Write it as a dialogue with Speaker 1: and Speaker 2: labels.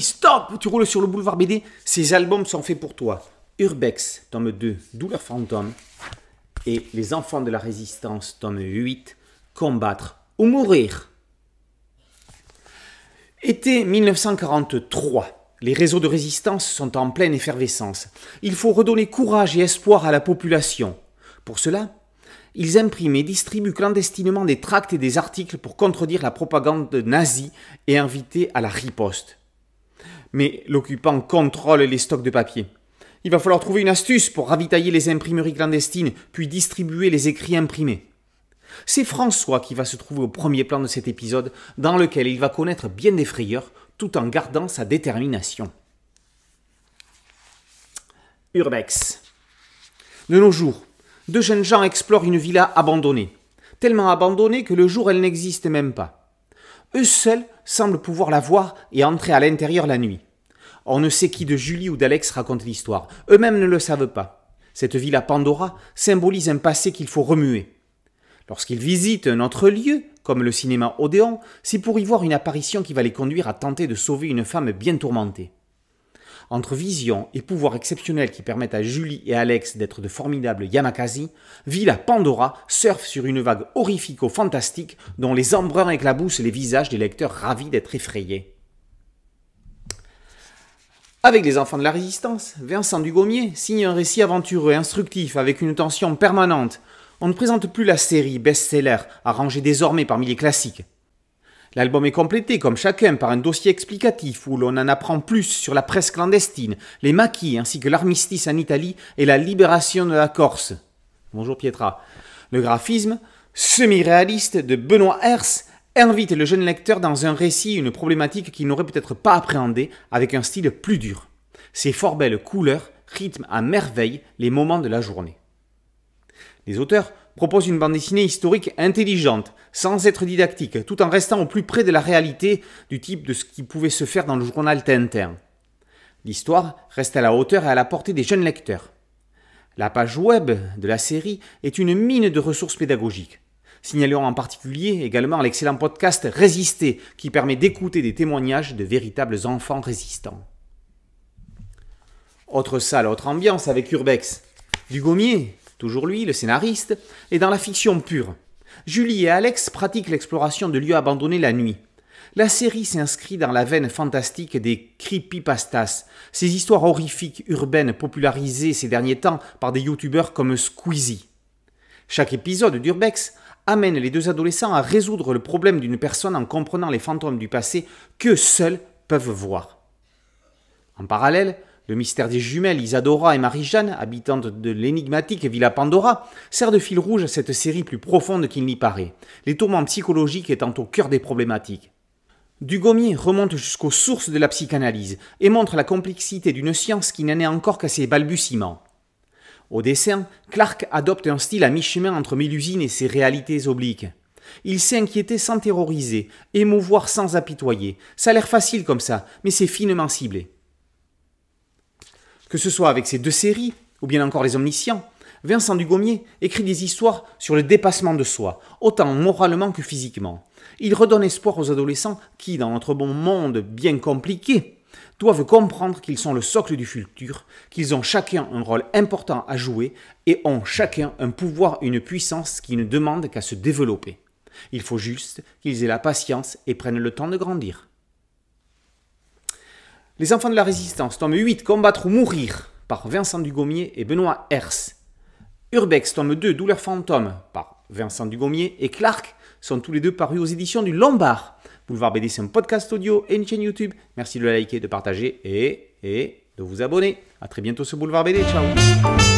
Speaker 1: stop, tu roules sur le boulevard BD, ces albums sont faits pour toi. Urbex, tome 2, Douleur fantôme, et Les enfants de la résistance, tome 8, Combattre ou mourir. Été 1943. Les réseaux de résistance sont en pleine effervescence. Il faut redonner courage et espoir à la population. Pour cela, ils impriment et distribuent clandestinement des tracts et des articles pour contredire la propagande nazie et inviter à la riposte mais l'occupant contrôle les stocks de papier. Il va falloir trouver une astuce pour ravitailler les imprimeries clandestines, puis distribuer les écrits imprimés. C'est François qui va se trouver au premier plan de cet épisode, dans lequel il va connaître bien des frayeurs, tout en gardant sa détermination. Urbex. De nos jours, deux jeunes gens explorent une villa abandonnée, tellement abandonnée que le jour elle n'existe même pas. Eux seuls semble pouvoir la voir et entrer à l'intérieur la nuit. On ne sait qui de Julie ou d'Alex raconte l'histoire. Eux-mêmes ne le savent pas. Cette ville à Pandora symbolise un passé qu'il faut remuer. Lorsqu'ils visitent un autre lieu, comme le cinéma Odéon, c'est pour y voir une apparition qui va les conduire à tenter de sauver une femme bien tourmentée entre vision et pouvoir exceptionnel qui permettent à Julie et Alex d'être de formidables Yamakasi, Villa Pandora surfe sur une vague horrifico-fantastique dont les embruns éclaboussent les visages des lecteurs ravis d'être effrayés. Avec les enfants de la résistance, Vincent Dugommier signe un récit aventureux et instructif avec une tension permanente. On ne présente plus la série best-seller, arrangée désormais parmi les classiques. L'album est complété, comme chacun, par un dossier explicatif où l'on en apprend plus sur la presse clandestine, les maquis ainsi que l'armistice en Italie et la libération de la Corse. Bonjour Pietra. Le graphisme, semi-réaliste, de Benoît Hers invite le jeune lecteur dans un récit une problématique qu'il n'aurait peut-être pas appréhendée avec un style plus dur. Ses fort belles couleurs rythment à merveille les moments de la journée. Les auteurs propose une bande dessinée historique intelligente, sans être didactique, tout en restant au plus près de la réalité du type de ce qui pouvait se faire dans le journal Tintin. L'histoire reste à la hauteur et à la portée des jeunes lecteurs. La page web de la série est une mine de ressources pédagogiques. signalant en particulier également l'excellent podcast Résister, qui permet d'écouter des témoignages de véritables enfants résistants. Autre salle, autre ambiance avec Urbex. Du Gommier, toujours lui, le scénariste, est dans la fiction pure. Julie et Alex pratiquent l'exploration de lieux abandonnés la nuit. La série s'inscrit dans la veine fantastique des creepypastas, ces histoires horrifiques urbaines popularisées ces derniers temps par des youtubeurs comme Squeezie. Chaque épisode d'Urbex amène les deux adolescents à résoudre le problème d'une personne en comprenant les fantômes du passé que seuls peuvent voir. En parallèle, le mystère des jumelles, Isadora et Marie-Jeanne, habitantes de l'énigmatique Villa Pandora, sert de fil rouge à cette série plus profonde qu'il n'y paraît, les tourments psychologiques étant au cœur des problématiques. Dugomier remonte jusqu'aux sources de la psychanalyse et montre la complexité d'une science qui n'en est encore qu'à ses balbutiements. Au dessin, Clark adopte un style à mi-chemin entre Mélusine et ses réalités obliques. Il sait inquiéter sans terroriser, émouvoir sans apitoyer. Ça a l'air facile comme ça, mais c'est finement ciblé. Que ce soit avec ses deux séries, ou bien encore Les Omniscients, Vincent Dugommier écrit des histoires sur le dépassement de soi, autant moralement que physiquement. Il redonne espoir aux adolescents qui, dans notre bon monde bien compliqué, doivent comprendre qu'ils sont le socle du futur, qu'ils ont chacun un rôle important à jouer et ont chacun un pouvoir, une puissance qui ne demande qu'à se développer. Il faut juste qu'ils aient la patience et prennent le temps de grandir. Les enfants de la résistance, tome 8, Combattre ou mourir, par Vincent Dugommier et Benoît Hers. Urbex, tome 2, Douleur fantôme, par Vincent Dugommier et Clark, sont tous les deux parus aux éditions du Lombard. Boulevard BD, c'est un podcast audio et une chaîne YouTube. Merci de liker, de partager et, et de vous abonner. A très bientôt sur Boulevard BD, ciao